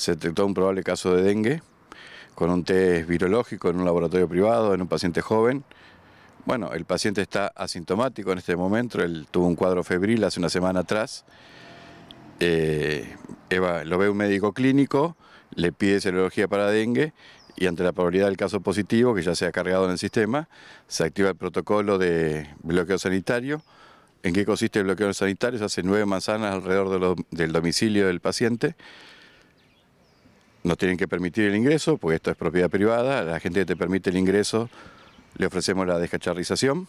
se detectó un probable caso de dengue con un test virológico en un laboratorio privado, en un paciente joven. Bueno, el paciente está asintomático en este momento, él tuvo un cuadro febril hace una semana atrás. Eh, Eva, lo ve un médico clínico, le pide serología para dengue y ante la probabilidad del caso positivo, que ya se ha cargado en el sistema, se activa el protocolo de bloqueo sanitario. ¿En qué consiste el bloqueo sanitario? Se hace nueve manzanas alrededor del domicilio del paciente nos tienen que permitir el ingreso, porque esto es propiedad privada, la gente que te permite el ingreso le ofrecemos la descacharrización,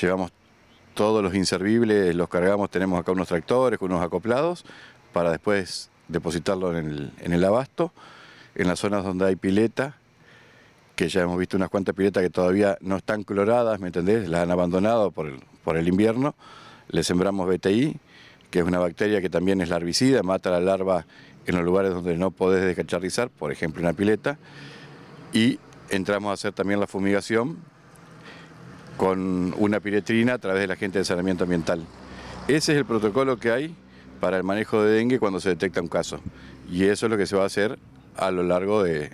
llevamos todos los inservibles, los cargamos, tenemos acá unos tractores unos acoplados, para después depositarlo en el, abasto, en las zonas donde hay pileta, que ya hemos visto unas cuantas piletas que todavía no están coloradas, ¿me entendés? Las han abandonado por el, por el invierno, le sembramos BTI, que es una bacteria que también es larvicida, mata la larva en los lugares donde no podés descacharrizar, por ejemplo una pileta, y entramos a hacer también la fumigación con una piretrina a través de la gente de saneamiento ambiental. Ese es el protocolo que hay para el manejo de dengue cuando se detecta un caso. Y eso es lo que se va a hacer a lo largo de,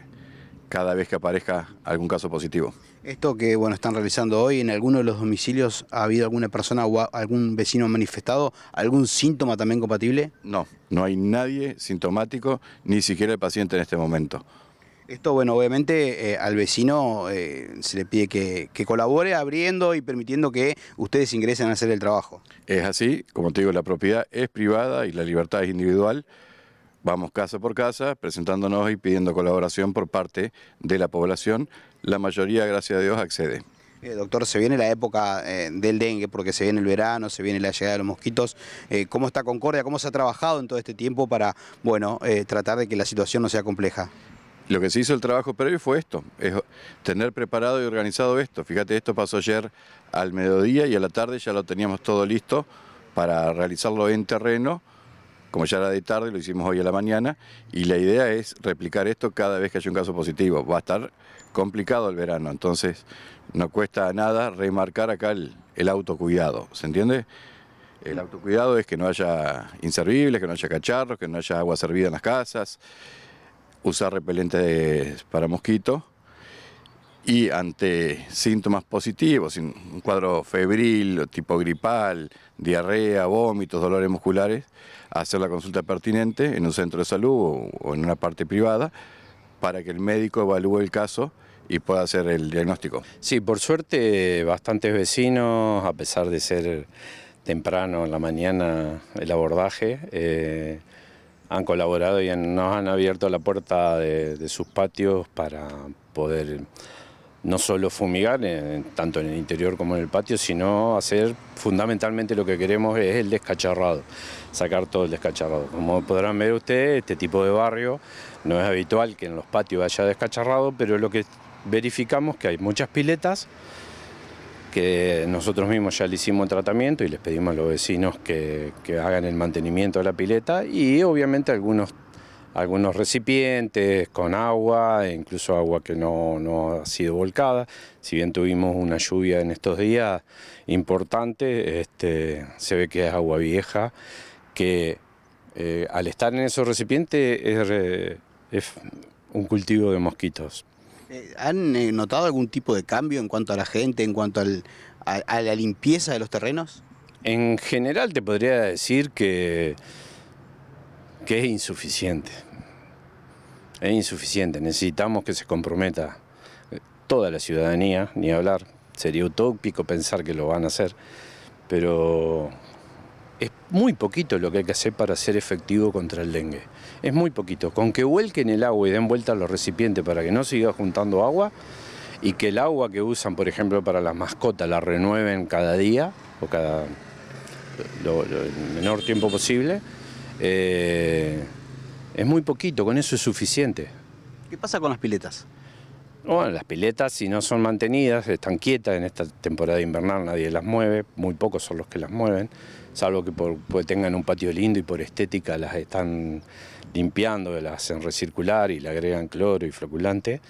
cada vez que aparezca algún caso positivo. Esto que bueno están realizando hoy, ¿en alguno de los domicilios ha habido alguna persona o algún vecino manifestado algún síntoma también compatible? No, no hay nadie sintomático, ni siquiera el paciente en este momento. Esto, bueno, obviamente eh, al vecino eh, se le pide que, que, colabore abriendo y permitiendo que ustedes ingresen a hacer el trabajo. Es así, como te digo, la propiedad es privada y la libertad es individual. Vamos casa por casa, presentándonos y pidiendo colaboración por parte de la población. La mayoría, gracias a Dios, accede. Eh, doctor, se viene la época eh, del dengue porque se viene el verano, se viene la llegada de los mosquitos. Eh, ¿Cómo está Concordia? ¿Cómo se ha trabajado en todo este tiempo para bueno, tratar de que la situación no sea compleja? Lo que se hizo el trabajo previo fue esto, es tener preparado y organizado esto. Fíjate, esto pasó ayer al mediodía y a la tarde ya lo teníamos todo listo para realizarlo en terreno como ya era de tarde, lo hicimos hoy a la mañana, y la idea es replicar esto cada vez que haya un caso positivo. Va a estar complicado el verano, entonces no cuesta nada remarcar acá el, autocuidado, ¿se entiende? El autocuidado es que no haya inservibles, que no haya cacharros, que no haya agua servida en las casas, usar repelentes para mosquitos, y ante síntomas positivos, un cuadro febril, tipo gripal, diarrea, vómitos, dolores musculares, hacer la consulta pertinente en un centro de salud o en una parte privada para que el médico evalúe el caso y pueda hacer el diagnóstico. Sí, por suerte bastantes vecinos, a pesar de ser temprano en la mañana el abordaje, eh, han colaborado y nos han abierto la puerta de sus patios para poder no solo fumigar, tanto en el interior como en el patio, sino hacer fundamentalmente lo que queremos es el descacharrado, sacar todo el descacharrado. Como podrán ver ustedes, este tipo de barrio no es habitual que en los patios haya descacharrado, pero lo que verificamos que hay muchas piletas que nosotros mismos ya le hicimos tratamiento y les pedimos a los vecinos que, que hagan el mantenimiento de la pileta y obviamente algunos algunos recipientes con agua, e incluso agua que no, ha sido volcada. Si bien tuvimos una lluvia en estos días importante, este, se ve que es agua vieja, que eh, al estar en esos recipientes es, un cultivo de mosquitos. Eh, ¿Han eh, notado algún tipo de cambio en cuanto a la gente, en cuanto a, la limpieza de los terrenos? En general te podría decir que, que es insuficiente. Es insuficiente, necesitamos que se comprometa eh, toda la ciudadanía, ni hablar, sería utópico pensar que lo van a hacer, pero es muy poquito lo que hay que hacer para ser efectivo contra el dengue. Es muy poquito. Con que vuelquen el agua y den vuelta a los recipientes para que no siga juntando agua y que el agua que usan, por ejemplo, para las mascotas la renueven cada día o cada lo, menor tiempo posible. Eh, es muy poquito, con eso es suficiente. ¿Qué pasa con las piletas? Bueno, las piletas si no son mantenidas, están quietas en esta temporada invernal, nadie las mueve, muy pocos son los que las mueven, salvo que pues tengan un patio lindo y por estética las están limpiando, las hacen recircular y le agregan cloro y floculante,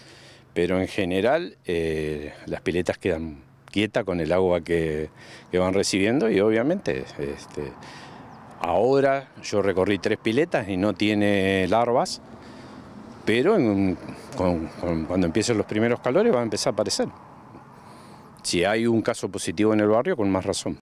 pero en general eh, las piletas quedan quietas con el agua que, van recibiendo y obviamente... Este, Ahora yo recorrí tres piletas y no tiene larvas, pero cuando empiecen los primeros calores va a empezar a aparecer. Si hay un caso positivo en el barrio, con más razón.